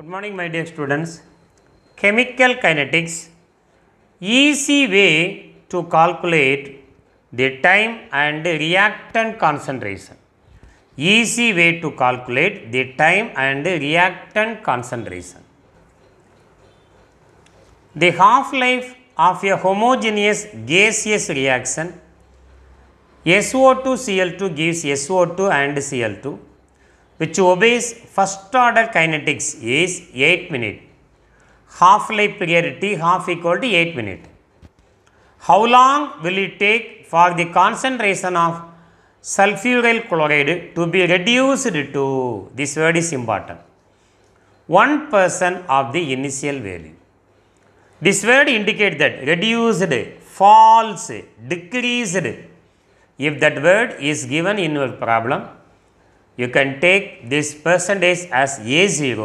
Good morning my dear students. Chemical kinetics easy way to calculate the time and reactant concentration. Easy way to calculate the time and reactant concentration. The half-life of a homogeneous gaseous reaction SO2 Cl2 gives SO2 and Cl2 which obeys first order kinetics is 8 minute. Half life period half equal to 8 minute. How long will it take for the concentration of sulfuryl chloride to be reduced to, this word is important, 1% of the initial value. This word indicates that reduced, false, decreased. If that word is given in your problem, you can take this percentage as A0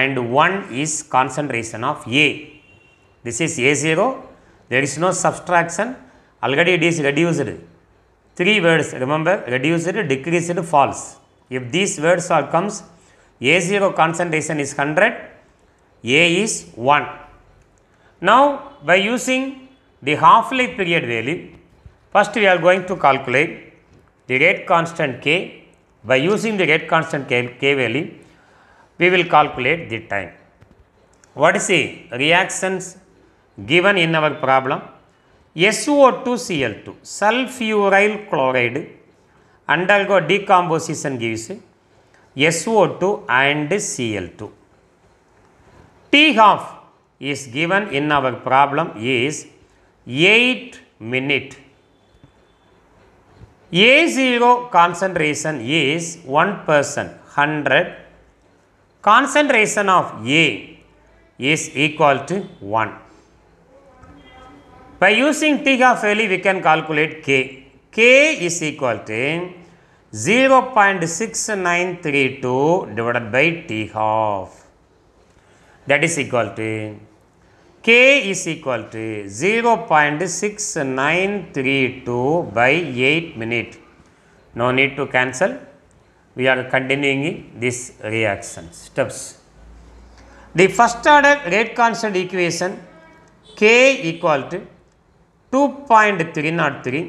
and 1 is concentration of A. This is A0, there is no subtraction, already it is reduced. Three words remember reduced, decreased, false. If these words are comes, A0 concentration is 100, A is 1. Now, by using the half-life period value, first we are going to calculate the rate constant K by using the rate constant K value, we will calculate the time. What is the reactions given in our problem? SO2Cl2, sulfuryl chloride undergo decomposition gives SO2 and Cl2. T half is given in our problem is 8 minute A0 concentration is 1 percent 100 concentration of A is equal to 1. By using Tega-Feli we can calculate K. K is equal to 0 0.6932 divided by T half that is equal to k is equal to 0.6932 by 8 minute. No need to cancel. We are continuing this reaction steps. The first order rate constant equation k equal to 2.303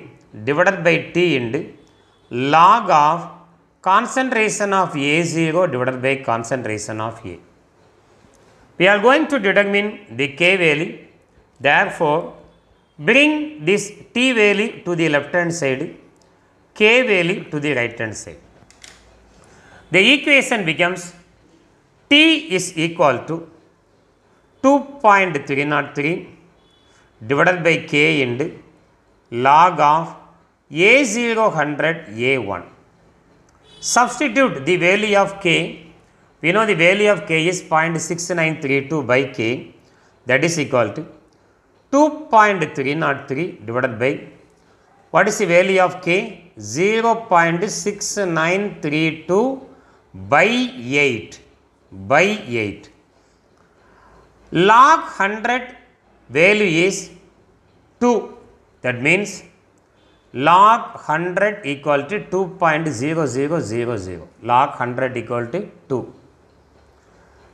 divided by t into log of concentration of A0 divided by concentration of A. We are going to determine the k value. Therefore, bring this t value to the left hand side, k value to the right hand side. The equation becomes t is equal to 2.303 divided by k into log of a0 100 a1. Substitute the value of k we know the value of k is 0.6932 by k that is equal to 2.303 divided by what is the value of k? 0.6932 by 8 by 8. Log 100 value is 2 that means log 100 equal to 2.0000 log 100 equal to 2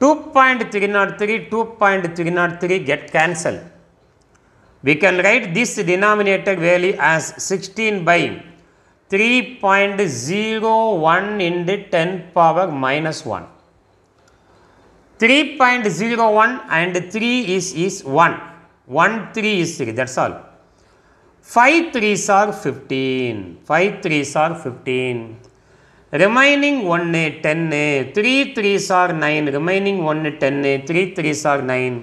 2.303, 2.303 get cancelled. We can write this denominator value as 16 by 3.01 into 10 power minus 1. 3.01 and 3 is, is 1. 1 3 is 3, that's all. 5 3s are 15. 5 3s are 15 remaining 1 10 3 3 sir 9 remaining 1 10 three three sir nine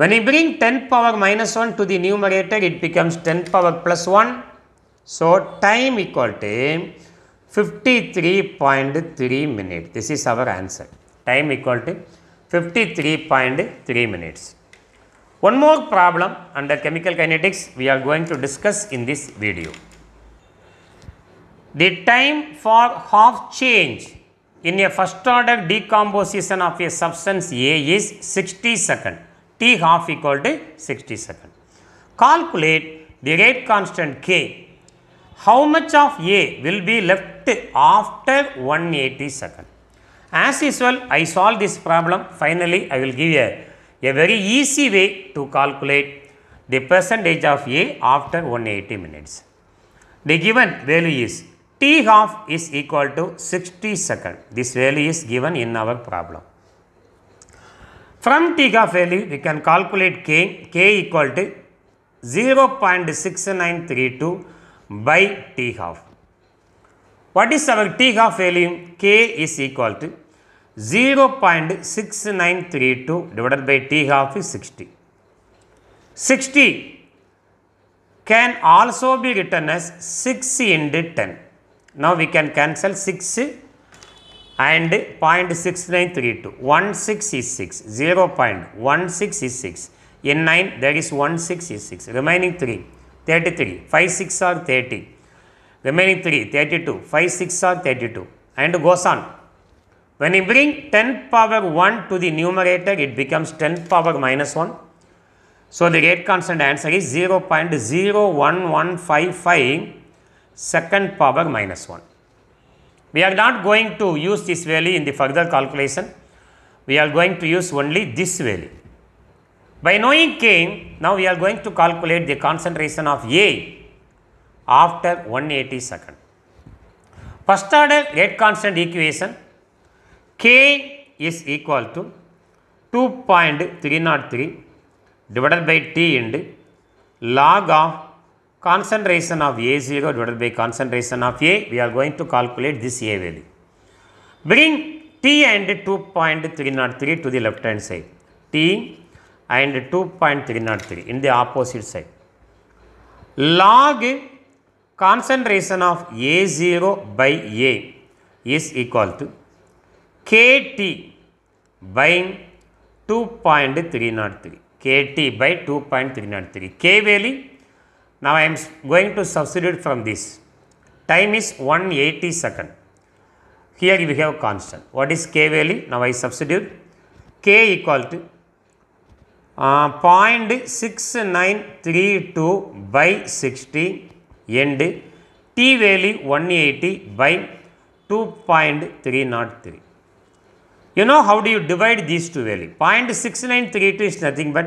When we bring 10 power minus 1 to the numerator, it becomes 10 power plus 1. So, time equal to 53.3 minutes. This is our answer. Time equal to 53.3 minutes. One more problem under chemical kinetics we are going to discuss in this video. The time for half change in a first order decomposition of a substance A is 60 second. T half equal to 60 second. Calculate the rate constant K. How much of A will be left after 180 second? As usual, I solve this problem. Finally, I will give a, a very easy way to calculate the percentage of A after 180 minutes. The given value is t half is equal to 60 second. This value is given in our problem. From t half value, we can calculate k, k equal to 0.6932 by t half. What is our t half value? k is equal to 0.6932 divided by t half is 60. 60 can also be written as 6 into 10. Now we can cancel 6 and 0.6932. 1 is 6. 0 0.16 is 6. In 9 there is 1 6 is 6. Remaining 3 33. 5 6 are 30. Remaining 3 32. 5 6 are 32. And goes on. When you bring 10 power 1 to the numerator, it becomes 10 power minus 1. So, the rate constant answer is 0 0.01155 second power minus 1. We are not going to use this value in the further calculation. We are going to use only this value. By knowing K, now we are going to calculate the concentration of A after 180 second. First order rate constant equation K is equal to 2.303 divided by T and log of concentration of A0 divided by concentration of A, we are going to calculate this A value. Bring T and 2.303 to the left hand side. T and 2.303 in the opposite side. Log concentration of A0 by A is equal to KT by 2.303. KT by 2.303. K value now I am going to substitute from this. Time is 180 second. Here we have constant. What is k value? Now I substitute. k equal to uh, 0.6932 by 60 and t value 180 by 2.303. You know how do you divide these two values? 0.6932 is nothing but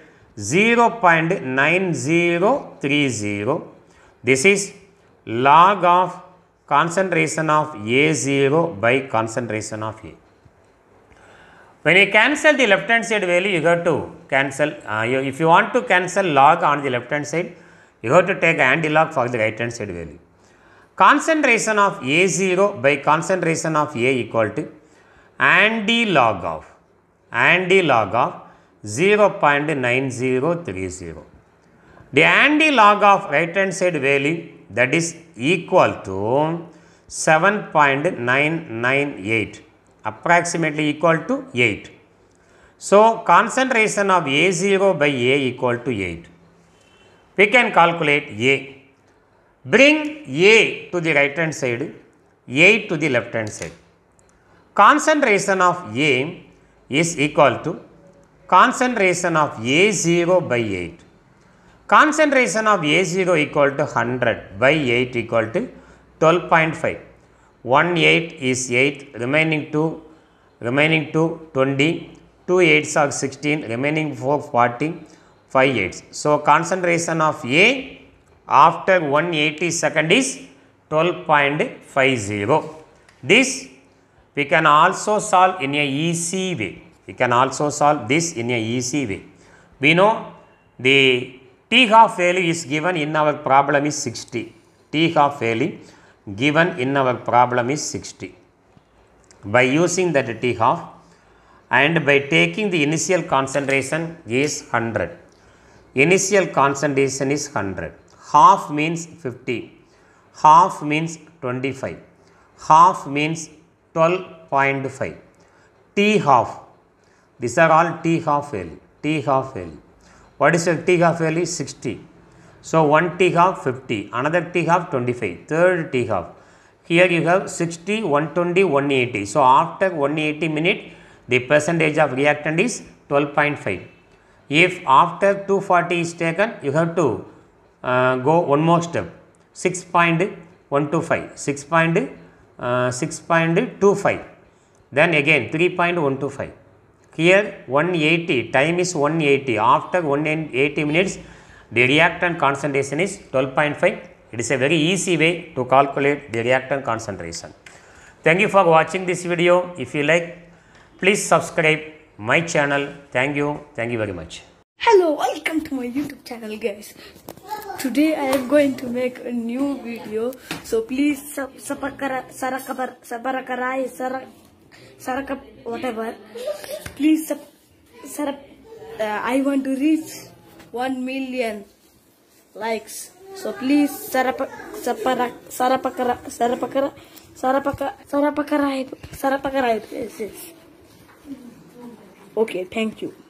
0.9030. This is log of concentration of A0 by concentration of A. When you cancel the left hand side value, you have to cancel. Uh, you, if you want to cancel log on the left hand side, you have to take anti-log for the right hand side value. Concentration of A0 by concentration of A equal to anti-log of anti-log of 0.9030. The anti-log of right hand side value that is equal to 7.998 approximately equal to 8. So, concentration of A0 by A equal to 8. We can calculate A. Bring A to the right hand side, A to the left hand side. Concentration of A is equal to concentration of A0 by 8. Concentration of A0 equal to 100 by 8 equal to 12.5. 1 8 is 8, remaining 2, remaining 2, 20, 2 8s are 16, remaining 4, 40, 5 8s. So, concentration of A after 180 second is 12.50. This we can also solve in a easy way. We can also solve this in a easy way. We know the t half value is given in our problem is 60. t half value given in our problem is 60. By using that t half and by taking the initial concentration is 100. Initial concentration is 100. Half means 50. Half means 25. Half means 12.5. T half these are all T half L, T half L. What is the T half L is 60. So, one T half 50, another T half 25, third T half. Here you have 60, 120, 180. So, after 180 minute, the percentage of reactant is 12.5. If after 240 is taken, you have to uh, go one more step 6.125, 6.6.25. Uh, then again 3.125. Here 180, time is 180. After 180 minutes, the reactant concentration is 12.5. It is a very easy way to calculate the reactant concentration. Thank you for watching this video. If you like, please subscribe my channel. Thank you. Thank you very much. Hello, welcome to my YouTube channel guys. Today I am going to make a new video. So please sub, sub, sub, sub, sub, sub, whatever. Please, sub, sub, uh, I want to reach 1 million likes. So please, sarapa, sarapakara, sarapakara, sarapakara, sarapakara, sarapakara, sarapakara, yes, yes. Okay, thank you.